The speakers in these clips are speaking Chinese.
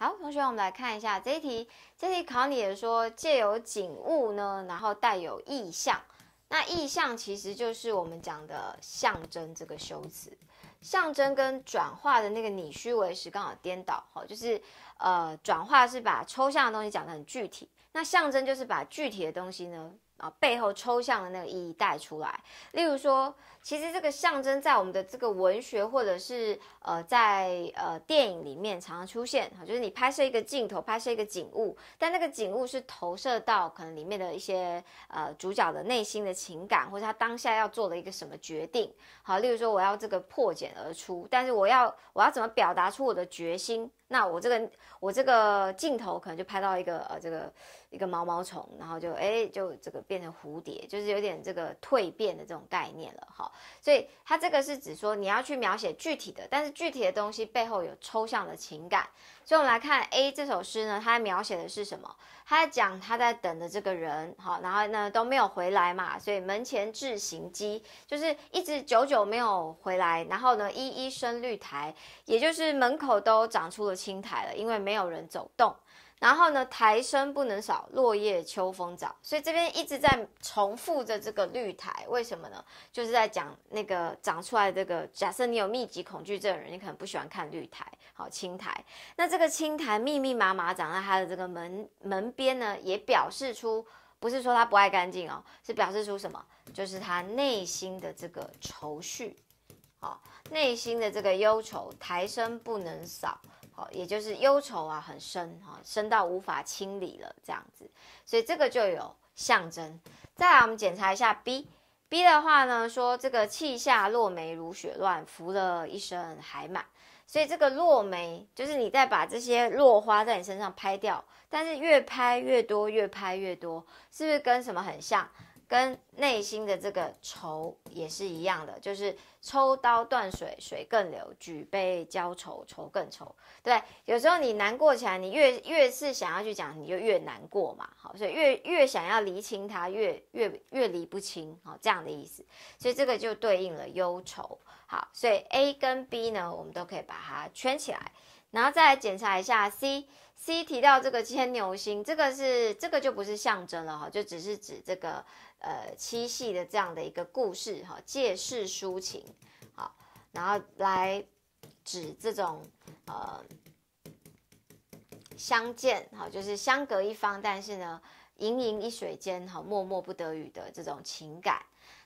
好，同学，我们来看一下这一题。这一题考你的说，借有景物呢，然后带有意象。那意象其实就是我们讲的象征这个修辞。象征跟转化的那个拟虚为实刚好颠倒。哈，就是呃，转化是把抽象的东西讲得很具体，那象征就是把具体的东西呢。啊，背后抽象的那个意义带出来。例如说，其实这个象征在我们的这个文学或者是呃，在呃电影里面常常出现。就是你拍摄一个镜头，拍摄一个景物，但那个景物是投射到可能里面的一些呃主角的内心的情感，或者他当下要做了一个什么决定。好，例如说我要这个破茧而出，但是我要我要怎么表达出我的决心？那我这个我这个镜头可能就拍到一个呃这个一个毛毛虫，然后就哎就这个。变成蝴蝶，就是有点这个蜕变的这种概念了哈，所以它这个是指说你要去描写具体的，但是具体的东西背后有抽象的情感，所以我们来看 A 这首诗呢，它描写的是什么？它在讲他在等的这个人哈，然后呢都没有回来嘛，所以门前置行机，就是一直久久没有回来，然后呢一一生绿苔，也就是门口都长出了青苔了，因为没有人走动。然后呢，苔生不能少，落叶秋风早，所以这边一直在重复着这个绿苔，为什么呢？就是在讲那个长出来这个，假设你有密集恐惧症的人，你可能不喜欢看绿苔，好青苔，那这个青苔密密麻麻长在它的这个门门边呢，也表示出不是说它不爱干净哦，是表示出什么？就是它内心的这个愁绪，好，内心的这个忧愁，苔生不能少。也就是忧愁啊，很深哈，深到无法清理了这样子，所以这个就有象征。再来，我们检查一下 B，B 的话呢，说这个气下落梅如雪乱，拂了一身海满。所以这个落梅，就是你在把这些落花在你身上拍掉，但是越拍越多，越拍越多，是不是跟什么很像？跟内心的这个愁也是一样的，就是抽刀断水，水更流；举杯浇愁，愁更愁。对，有时候你难过起来，你越越是想要去讲，你就越难过嘛。好，所以越越想要厘清它，越越越厘不清。好，这样的意思，所以这个就对应了忧愁。好，所以 A 跟 B 呢，我们都可以把它圈起来。然后再来检查一下，C C 提到这个牵牛星，这个是这个就不是象征了哈，就只是指这个呃七系的这样的一个故事哈，借事抒情，好，然后来指这种呃相见哈，就是相隔一方，但是呢，盈盈一水间哈，默默不得语的这种情感。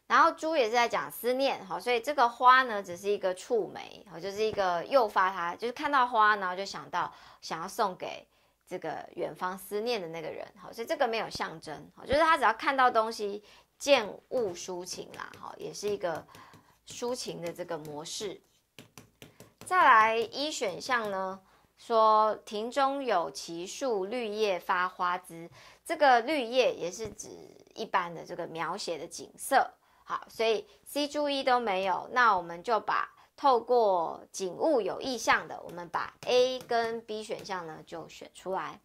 然后猪也是在讲思念好，所以这个花呢只是一个触媒，好，就是一个诱发它，就是看到花，然后就想到想要送给这个远方思念的那个人，好，所以这个没有象征，好，就是他只要看到东西，见物抒情啦，好，也是一个抒情的这个模式。再来一选项呢，说庭中有奇树，绿叶发花枝，这个绿叶也是指一般的这个描写的景色。好，所以 C、注意都没有，那我们就把透过景物有意向的，我们把 A、跟 B 选项呢就选出来。